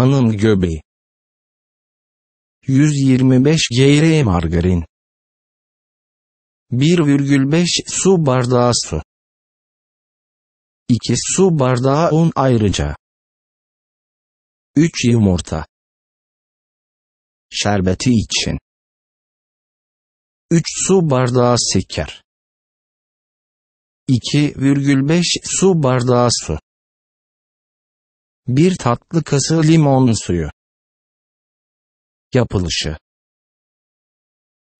Hanım göbeği. 125 gr margarin. 1,5 su bardağı su. 2 su bardağı un ayrıca. 3 yumurta. Şerbeti için. 3 su bardağı şeker. 2,5 su bardağı su. 1 tatlı kaşığı limon suyu. Yapılışı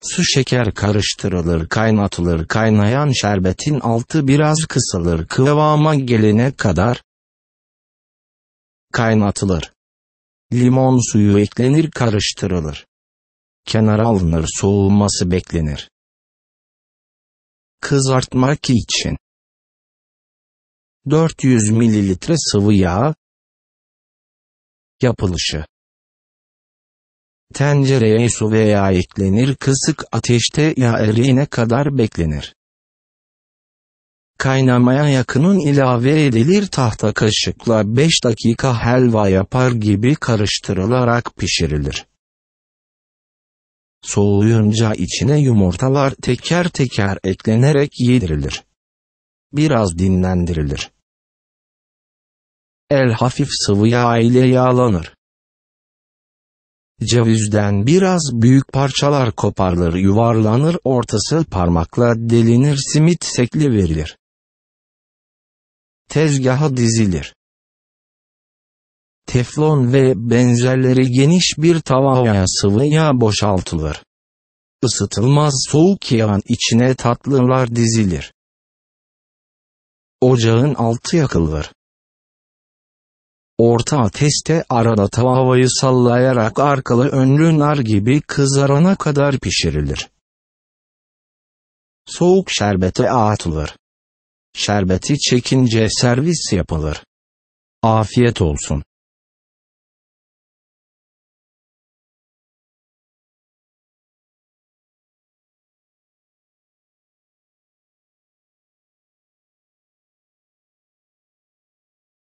Su şeker karıştırılır kaynatılır kaynayan şerbetin altı biraz kısılır kıvama gelene kadar kaynatılır. Limon suyu eklenir karıştırılır. Kenara alınır soğuması beklenir. Kızartmak için 400 ml sıvı yağ, Yapılışı Tencereye su veya eklenir kısık ateşte ya eriyene kadar beklenir. Kaynamaya yakının ilave edilir tahta kaşıkla 5 dakika helva yapar gibi karıştırılarak pişirilir. Soğuyunca içine yumurtalar teker teker eklenerek yedirilir. Biraz dinlendirilir. El hafif sıvı yağ ile yağlanır. Cevizden biraz büyük parçalar koparılır yuvarlanır ortası parmakla delinir simit sekli verilir. Tezgaha dizilir. Teflon ve benzerleri geniş bir tavaya sıvı yağ boşaltılır. Isıtılmaz soğuk yağın içine tatlılar dizilir. Ocağın altı yakılır. Orta ateşte arada tavayı sallayarak arkalı önlü nar gibi kızarana kadar pişirilir. Soğuk şerbete atılır. Şerbeti çekince servis yapılır. Afiyet olsun.